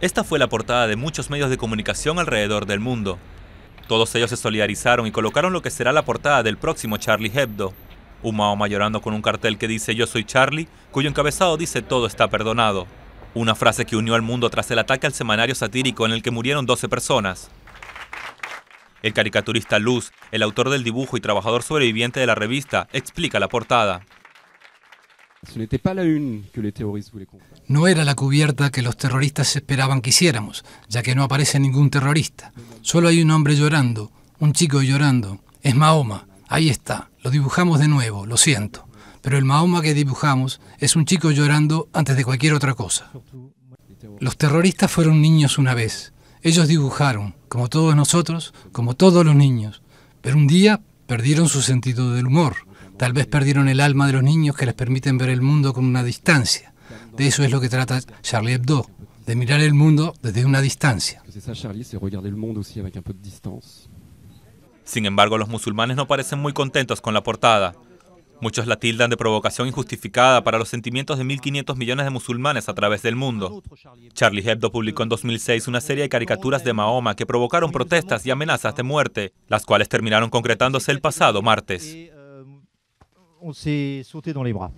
Esta fue la portada de muchos medios de comunicación alrededor del mundo. Todos ellos se solidarizaron y colocaron lo que será la portada del próximo Charlie Hebdo. Un Mahoma llorando con un cartel que dice Yo soy Charlie, cuyo encabezado dice Todo está perdonado. Una frase que unió al mundo tras el ataque al semanario satírico en el que murieron 12 personas. El caricaturista Luz, el autor del dibujo y trabajador sobreviviente de la revista, explica la portada. No era la cubierta que los terroristas esperaban que hiciéramos, ya que no aparece ningún terrorista. Solo hay un hombre llorando, un chico llorando. Es Mahoma. Ahí está. Lo dibujamos de nuevo, lo siento. Pero el Mahoma que dibujamos es un chico llorando antes de cualquier otra cosa. Los terroristas fueron niños una vez. Ellos dibujaron, como todos nosotros, como todos los niños. Pero un día perdieron su sentido del humor Tal vez perdieron el alma de los niños que les permiten ver el mundo con una distancia. De eso es lo que trata Charlie Hebdo, de mirar el mundo desde una distancia. Sin embargo, los musulmanes no parecen muy contentos con la portada. Muchos la tildan de provocación injustificada para los sentimientos de 1.500 millones de musulmanes a través del mundo. Charlie Hebdo publicó en 2006 una serie de caricaturas de Mahoma que provocaron protestas y amenazas de muerte, las cuales terminaron concretándose el pasado martes. on s'est sauté dans les bras.